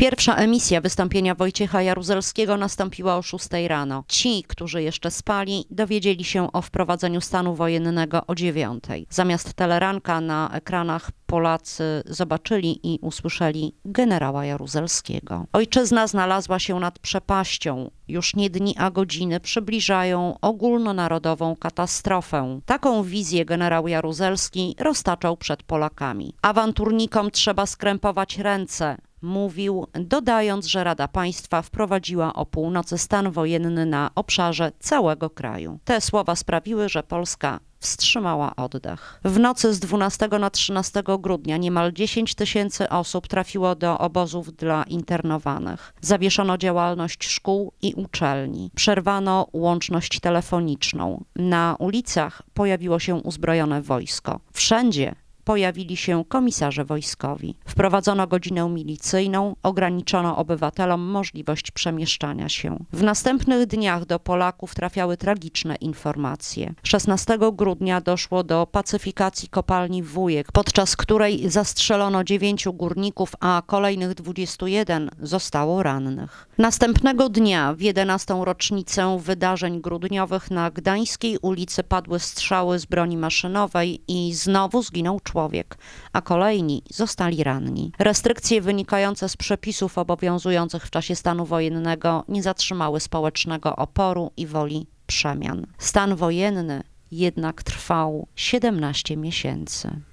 Pierwsza emisja wystąpienia Wojciecha Jaruzelskiego nastąpiła o 6 rano. Ci, którzy jeszcze spali, dowiedzieli się o wprowadzeniu stanu wojennego o 9. Zamiast teleranka na ekranach Polacy zobaczyli i usłyszeli generała Jaruzelskiego. Ojczyzna znalazła się nad przepaścią. Już nie dni, a godziny przybliżają ogólnonarodową katastrofę. Taką wizję generał Jaruzelski roztaczał przed Polakami. Awanturnikom trzeba skrępować ręce mówił, dodając, że Rada Państwa wprowadziła o północy stan wojenny na obszarze całego kraju. Te słowa sprawiły, że Polska wstrzymała oddech. W nocy z 12 na 13 grudnia niemal 10 tysięcy osób trafiło do obozów dla internowanych. Zawieszono działalność szkół i uczelni. Przerwano łączność telefoniczną. Na ulicach pojawiło się uzbrojone wojsko. Wszędzie pojawili się komisarze wojskowi. Wprowadzono godzinę milicyjną, ograniczono obywatelom możliwość przemieszczania się. W następnych dniach do Polaków trafiały tragiczne informacje. 16 grudnia doszło do pacyfikacji kopalni Wujek, podczas której zastrzelono dziewięciu górników, a kolejnych 21 zostało rannych. Następnego dnia, w 11 rocznicę wydarzeń grudniowych, na Gdańskiej ulicy padły strzały z broni maszynowej i znowu zginął człowiek człowiek, a kolejni zostali ranni. Restrykcje wynikające z przepisów obowiązujących w czasie stanu wojennego nie zatrzymały społecznego oporu i woli przemian. Stan wojenny jednak trwał 17 miesięcy.